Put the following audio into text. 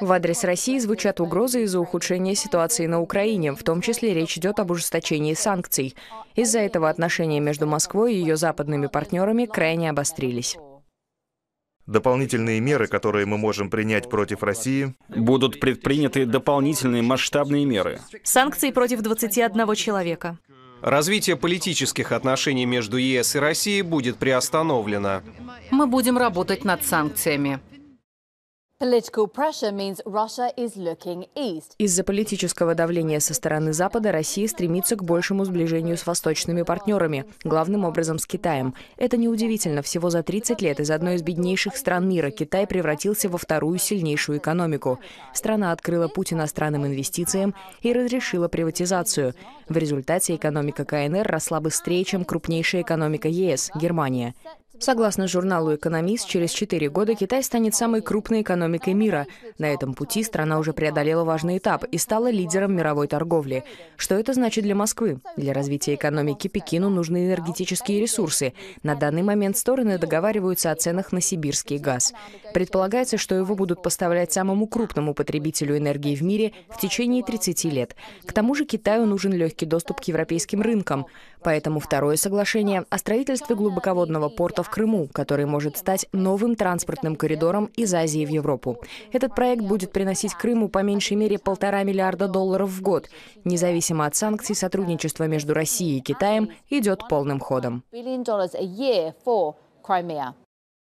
В адрес России звучат угрозы из-за ухудшения ситуации на Украине, в том числе речь идет об ужесточении санкций. Из-за этого отношения между Москвой и ее западными партнерами крайне обострились. Дополнительные меры, которые мы можем принять против России, будут предприняты дополнительные масштабные меры. Санкции против 21 человека. Развитие политических отношений между ЕС и Россией будет приостановлено. Мы будем работать над санкциями. Из-за политического давления со стороны Запада Россия стремится к большему сближению с восточными партнерами, главным образом с Китаем. Это неудивительно. Всего за 30 лет из одной из беднейших стран мира Китай превратился во вторую сильнейшую экономику. Страна открыла путь иностранным инвестициям и разрешила приватизацию. В результате экономика КНР росла быстрее, чем крупнейшая экономика ЕС – Германия. Согласно журналу «Экономист», через четыре года Китай станет самой крупной экономикой мира. На этом пути страна уже преодолела важный этап и стала лидером мировой торговли. Что это значит для Москвы? Для развития экономики Пекину нужны энергетические ресурсы. На данный момент стороны договариваются о ценах на сибирский газ. Предполагается, что его будут поставлять самому крупному потребителю энергии в мире в течение 30 лет. К тому же Китаю нужен легкий доступ к европейским рынкам. Поэтому второе соглашение о строительстве глубоководного порта в Крыму, который может стать новым транспортным коридором из Азии в Европу. Этот проект будет приносить Крыму по меньшей мере полтора миллиарда долларов в год. Независимо от санкций, сотрудничество между Россией и Китаем идет полным ходом.